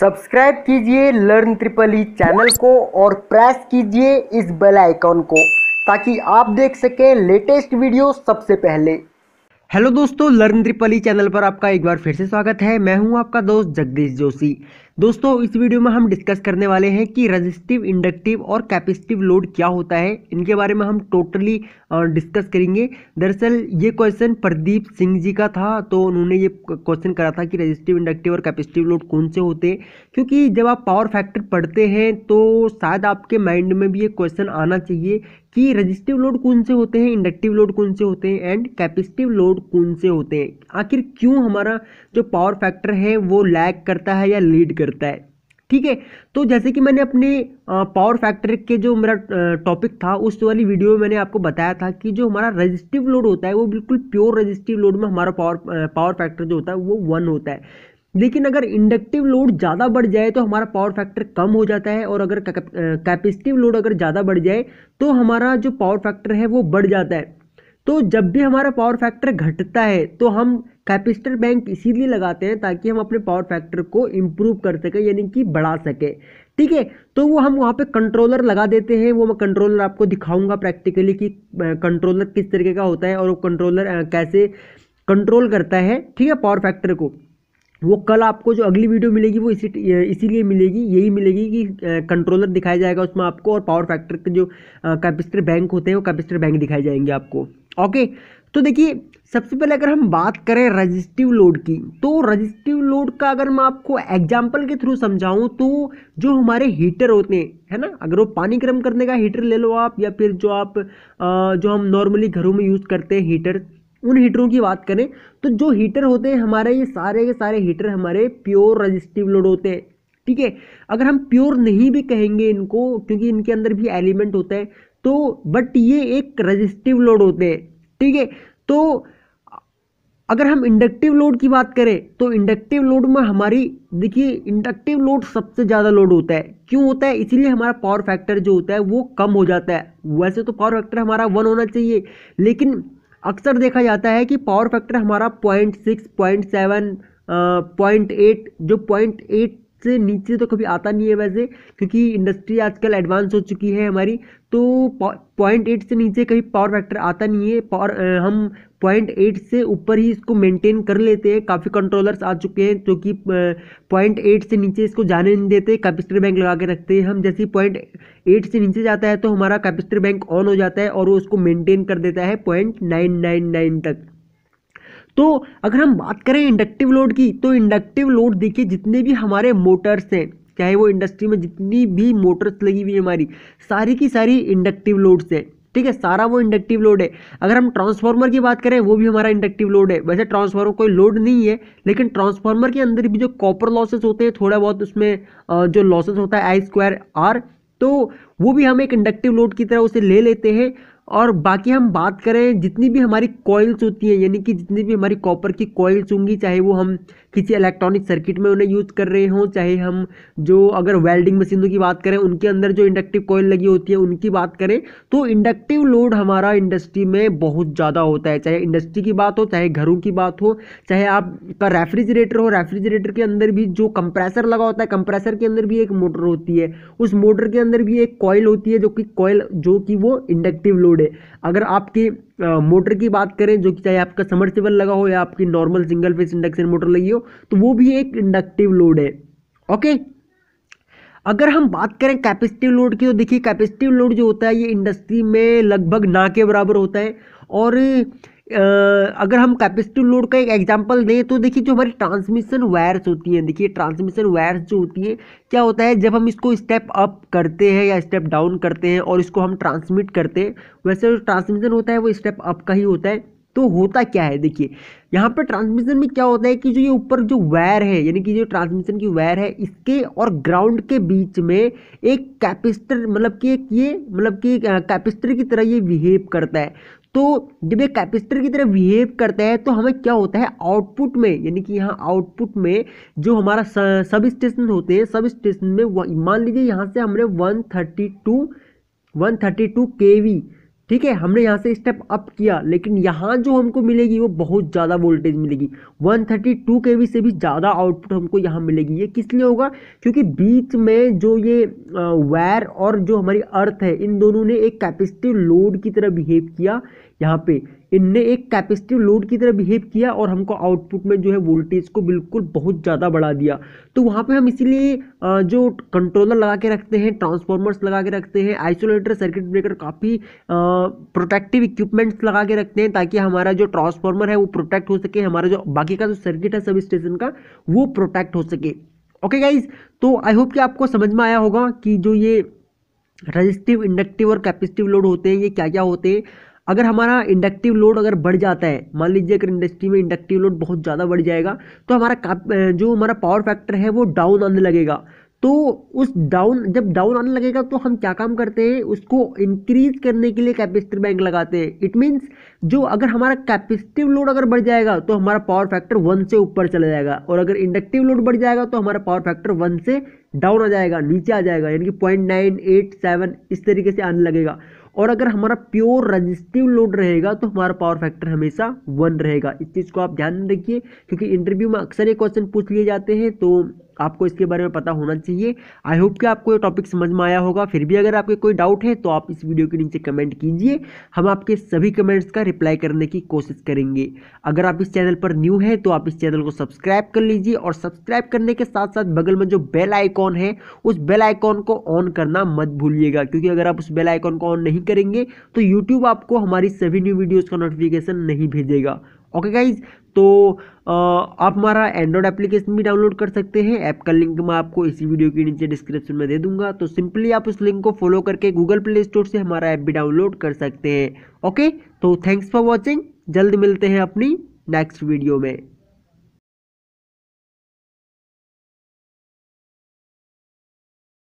subscribe कीजिए learn triple E channel को और प्रेस कीजिए इस बेल आइकॉन को ताकि आप देख सकें लेटेस्ट वीडियो सबसे पहले हेलो दोस्तों लर्न त्रिपली चैनल पर आपका एक बार फिर से स्वागत है मैं हूं आपका दोस्त जगदीश जोशी दोस्तों इस वीडियो में हम डिस्कस करने वाले हैं कि रजिस्टिव इंडक्टिव और कैपेसिटिव लोड क्या होता है इनके बारे में हम टोटली डिस्कस करेंगे दरअसल ये क्वेश्चन प्रदीप सिंह जी का था तो उन्होंने ये क्वेश्चन करा था कि रजिस्टिव इंडक्टिव और कैपेसिटिव लोड कौन से होते हैं क्योंकि जब आप पावर फैक्टर पढ़ते हैं तो शायद आपके माइंड में भी ये क्वेश्चन आना चाहिए कि रजिस्टिव लोड कौन से होते हैं इंडक्टिव लोड कौन से होते हैं एंड कैपेसिटिव लोड कौन से होते हैं आखिर क्यों हमारा जो पावर फैक्टर है वो लैग करता है या लीड करता है ठीक है तो जैसे कि मैंने अपने पावर फैक्टर के जो मेरा टॉपिक था उस वाली वीडियो में मैंने आपको बताया था कि जो हमारा रजिस्टिव लोड होता है वो बिल्कुल प्योर रजिस्टिव लोड में हमारा पावर पावर फैक्टर जो होता है वो वन होता है लेकिन अगर इंडक्टिव लोड ज़्यादा बढ़ जाए तो हमारा पावर फैक्टर कम हो जाता है और अगर कैपेसिटिव लोड अगर ज़्यादा बढ़ जाए तो हमारा जो पावर फैक्टर है वो बढ़ जाता है तो जब भी हमारा पावर फैक्टर घटता है तो हम कैपेसिटर बैंक इसीलिए लगाते हैं ताकि हम अपने पावर फैक्टर को इम्प्रूव कर सकें यानी कि बढ़ा सकें ठीक है तो वो हम वहाँ पे कंट्रोलर लगा देते हैं वो मैं कंट्रोलर आपको दिखाऊंगा प्रैक्टिकली कि कंट्रोलर किस तरीके का होता है और वो कंट्रोलर कैसे कंट्रोल करता है ठीक है पावर फैक्टर को वो कल आपको जो अगली वीडियो मिलेगी वो इसी इसीलिए मिलेगी यही मिलेगी कि कंट्रोलर दिखाया जाएगा उसमें आपको और पावर फैक्टर के जो कैपेसिटर बैंक होते हैं वो कैपेसिटर बैंक दिखाए जाएंगे आपको ओके तो देखिए सबसे पहले अगर हम बात करें रजिस्टिव लोड की तो रजिस्टिव लोड का अगर मैं आपको एग्जाम्पल के थ्रू समझाऊँ तो जो हमारे हीटर होते हैं है ना अगर वो पानी गर्म करने का हीटर ले लो आप या फिर जो आप जो हम नॉर्मली घरों में यूज़ करते हैं हीटर उन हीटरों की बात करें तो जो हीटर होते हैं हमारे ये सारे के सारे हीटर हमारे प्योर रजिस्टिव लोड होते हैं ठीक है अगर हम प्योर नहीं भी कहेंगे इनको क्योंकि इनके अंदर भी एलिमेंट होता है तो बट ये एक रजिस्टिव लोड होते हैं ठीक है तो अगर हम इंडक्टिव लोड की बात करें तो इंडक्टिव लोड में हमारी देखिए इंडक्टिव लोड सबसे ज़्यादा लोड होता है क्यों होता है इसीलिए हमारा पावर फैक्टर जो होता है वो कम हो जाता है वैसे तो पावर फैक्टर हमारा वन होना चाहिए लेकिन अक्सर देखा जाता है कि पावर फैक्टर हमारा point six point seven point eight जो पॉइंट एट से नीचे तो कभी आता नहीं है वैसे क्योंकि इंडस्ट्री आजकल एडवांस हो चुकी है हमारी तो पॉइंट एट से नीचे कभी पावर फैक्टर आता नहीं है पावर हम पॉइंट एट से ऊपर ही इसको मेंटेन कर लेते हैं काफ़ी कंट्रोलर्स आ चुके हैं जो कि पॉइंट एट से नीचे इसको जाने नहीं देते कैपेसिटर बैंक लगा के रखते हैं हम जैसे ही पॉइंट एट से नीचे जाता है तो हमारा कैपेसिटर बैंक ऑन हो जाता है और वो उसको मेंटेन कर देता है पॉइंट नाइन नाइन नाइन तक तो अगर हम बात करें इंडक्टिव लोड की तो इंडक्टिव लोड देखिए जितने भी हमारे मोटर्स हैं चाहे वो इंडस्ट्री में जितनी भी मोटर्स लगी हुई है हमारी सारी की सारी इंडक्टिव लोड्स हैं ठीक है सारा वो इंडक्टिव लोड है अगर हम ट्रांसफार्मर की बात करें वो भी हमारा इंडक्टिव लोड है वैसे ट्रांसफार्मर कोई लोड नहीं है लेकिन ट्रांसफार्मर के अंदर भी जो कॉपर लॉसेस होते हैं थोड़ा बहुत उसमें जो लॉसेस होता है आई स्क्वायर आर तो वो भी हम एक इंडक्टिव लोड की तरह उसे ले लेते हैं और बाकी हम बात करें जितनी भी हमारी कॉइल्स होती हैं यानी कि जितनी भी हमारी कॉपर की कॉइल्स होंगी चाहे वो हम किसी इलेक्ट्रॉनिक सर्किट में उन्हें यूज़ कर रहे हों चाहे हम जो अगर वेल्डिंग मशीनों की बात करें उनके अंदर जो इंडक्टिव कॉयल लगी होती है उनकी बात करें तो इंडक्टिव लोड हमारा इंडस्ट्री में बहुत ज़्यादा होता है चाहे इंडस्ट्री की बात हो चाहे घरों की बात हो चाहे आपका रेफ्रिजरेटर हो रेफ्रिजरेटर के अंदर भी जो कंप्रेसर लगा होता है कंप्रेसर के अंदर भी एक मोटर होती है उस मोटर के अंदर भी एक कॉयल होती है जो कि कॉयल जो कि वो इंडक्टिव लोड है अगर आपके मोटर की बात करें जो कि चाहे आपका समर्सिबल लगा हो या आपकी normal single phase induction motor लगी हो तो वो भी एक इंडक्टिव लोड है ओके अगर हम बात करें कैपेसिटिव लोड की तो देखिए कैपेसिटिव लोड जो होता है ये इंडस्ट्री में लगभग ना के बराबर होता है और अगर हम कैपेसिटिव लोड का एक एग्जांपल दें तो देखिए जो हमारी ट्रांसमिशन वायर्स होती हैं देखिए ट्रांसमिशन वायर्स जो होती हैं क्या होता है जब हम इसको स्टेप अप करते हैं या स्टेप डाउन करते हैं और इसको हम ट्रांसमिट करते हैं वैसे जो ट्रांसमिशन होता है वो स्टेप अप का ही होता है तो होता क्या है देखिए यहाँ पर ट्रांसमिशन में क्या होता है कि जो ये ऊपर जो वायर है यानी कि जो ट्रांसमिशन की वायर है इसके और ग्राउंड के बीच में एक कैपेसिटर मतलब कि एक ये मतलब कि कैपेसिटर की तरह ये बिहेव करता है तो जब ये कैपेसिटर की तरह बिहेव करता है तो हमें क्या होता है आउटपुट में यानी कि यहाँ आउटपुट में जो हमारा सब स्टेशन होते हैं सब स्टेशन में मान लीजिए यहाँ से हमने वन थर्टी टू 132 केवी ठीक है हमने यहाँ से स्टेप अप किया लेकिन यहाँ जो हमको मिलेगी वो बहुत ज़्यादा वोल्टेज मिलेगी 132 वी से भी ज़्यादा आउटपुट हमको यहाँ मिलेगी ये किस लिए होगा क्योंकि बीच में जो ये वायर और जो हमारी अर्थ है इन दोनों ने एक कैपेसिटिव लोड की तरह बिहेव किया यहाँ पे इनने एक कैपेसिटिव लोड की तरह बिहेव किया और हमको आउटपुट में जो है वोल्टेज को बिल्कुल बहुत ज़्यादा बढ़ा दिया तो वहाँ पे हम इसीलिए जो कंट्रोलर लगा के रखते हैं ट्रांसफॉर्मर्स लगा के रखते हैं आइसोलेटर सर्किट ब्रेकर काफ़ी प्रोटेक्टिव इक्विपमेंट्स लगा के रखते हैं ताकि हमारा जो ट्रांसफॉर्मर है वो प्रोटेक्ट हो सके हमारा जो बाकी का जो सर्किट है सब स्टेशन का वो प्रोटेक्ट हो सके ओके गाइज तो आई होप कि आपको समझ में आया होगा कि जो ये रजिस्टिव इंडक्टिव और कैपेसिटिव लोड होते हैं ये क्या क्या होते हैं अगर हमारा इंडक्टिव लोड अगर बढ़ जाता है मान लीजिए अगर इंडस्ट्री में इंडक्टिव लोड बहुत ज़्यादा बढ़ जाएगा तो हमारा जो हमारा पावर फैक्टर है वो डाउन आने लगेगा तो उस डाउन जब डाउन आने लगेगा तो हम क्या काम करते हैं उसको इंक्रीज करने के लिए कैपेसिटिव बैंक लगाते हैं इट मीन्स जो अगर हमारा कैपेसिटिव लोड अगर बढ़ जाएगा तो हमारा पावर फैक्टर वन से ऊपर चला जाएगा और अगर इंडक्टिव लोड बढ़ जाएगा तो हमारा पावर फैक्टर वन से डाउन आ जाएगा नीचे आ जाएगा यानी कि पॉइंट नाइन एट सेवन इस तरीके से आने लगेगा और अगर हमारा प्योर रजिस्टिव लोड रहेगा तो हमारा पावर फैक्टर हमेशा वन रहेगा इस चीज़ को आप ध्यान रखिए क्योंकि इंटरव्यू में अक्सर ये क्वेश्चन पूछ लिए जाते हैं तो आपको इसके बारे में पता होना चाहिए आई होप कि आपको ये टॉपिक समझ में आया होगा फिर भी अगर आपके कोई डाउट है तो आप इस वीडियो के नीचे कमेंट कीजिए हम आपके सभी कमेंट्स का रिप्लाई करने की कोशिश करेंगे अगर आप इस चैनल पर न्यू है तो आप इस चैनल को सब्सक्राइब कर लीजिए और सब्सक्राइब करने के साथ साथ बगल में जो बेल आइकॉन है उस बेल आइकॉन को ऑन करना मत भूलिएगा क्योंकि अगर आप उस बेल आइकॉन को ऑन नहीं करेंगे तो यूट्यूब आपको हमारी सभी न्यू वीडियोज़ का नोटिफिकेशन नहीं भेजेगा ओके गाइज तो आप हमारा एंड्रॉयड एप्लीकेशन भी डाउनलोड कर सकते हैं ऐप का लिंक मैं आपको इसी वीडियो के नीचे डिस्क्रिप्शन में दे दूंगा तो सिंपली आप उस लिंक को फॉलो करके गूगल प्ले स्टोर से हमारा ऐप भी डाउनलोड कर सकते हैं ओके तो थैंक्स फॉर वॉचिंग जल्द मिलते हैं अपनी नेक्स्ट वीडियो में